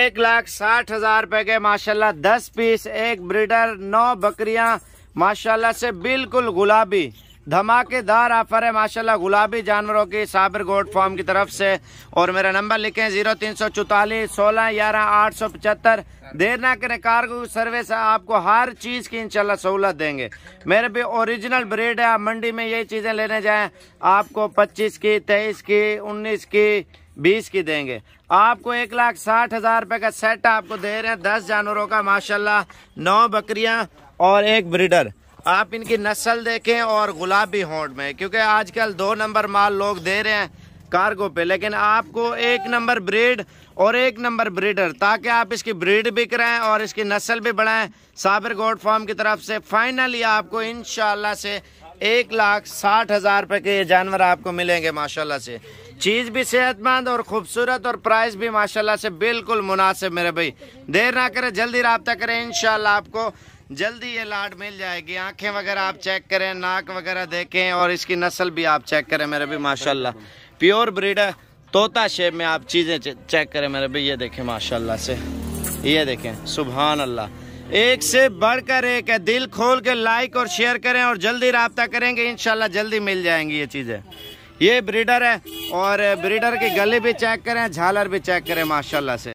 एक लाख साठ हजार रुपए के माशाल्लाह दस पीस एक ब्रीडर नौ बकरियां माशाल्लाह से बिल्कुल गुलाबी धमाकेदार ऑफर है माशाल्लाह गुलाबी जानवरों की साबिर गोड फार्म की तरफ से और मेरा नंबर लिखे जीरो तीन सौ चौतालीस सोलह ग्यारह आठ सौ पचहत्तर देर ना करें कार्गो सर्विस आपको हर चीज़ की इंशाल्लाह सहूलत देंगे मेरे भी ओरिजिनल ब्रेड है आप मंडी में यही चीज़ें लेने जाए आपको पच्चीस की तेईस की उन्नीस की बीस की देंगे आपको एक लाख साठ हजार रुपये का सेट आपको दे रहे हैं दस जानवरों का माशाल्लाह नौ बकरियां और एक ब्रिडर आप इनकी नस्ल देखें और गुलाबी होंड में क्योंकि आजकल दो नंबर माल लोग दे रहे हैं कार्गो पे लेकिन आपको एक नंबर ब्रीड और एक नंबर ब्रीडर ताकि आप इसकी ब्रीड भी कराएं और इसकी नस्ल भी बढ़ाएं साबिर गोड फार्म की तरफ से फाइनली आपको इन से एक लाख साठ हज़ार रुपये के ये जानवर आपको मिलेंगे माशाल्लाह से चीज़ भी सेहतमंद और खूबसूरत और प्राइस भी माशाल्लाह से बिल्कुल मुनासिब मेरे भाई देर ना करें जल्दी रबता करें इन आपको जल्दी ये लाड मिल जाएगी आंखें वगैरह आप चेक करें नाक वगैरह देखें और इसकी नस्ल भी आप चेक करें मेरे भाई माशाल्लाह प्योर है तोता शेप में आप चीज़ें चेक करें मेरे भाई ये देखें माशाला से ये देखें सुबहान अल्लाह एक से बढ़कर एक है दिल खोल के लाइक और शेयर करें और जल्दी रबता करेंगे इन जल्दी मिल जाएंगी ये चीज़ें ये ब्रीडर है और ब्रीडर के गले भी चेक करें झालर भी चेक करें माशाल्लाह से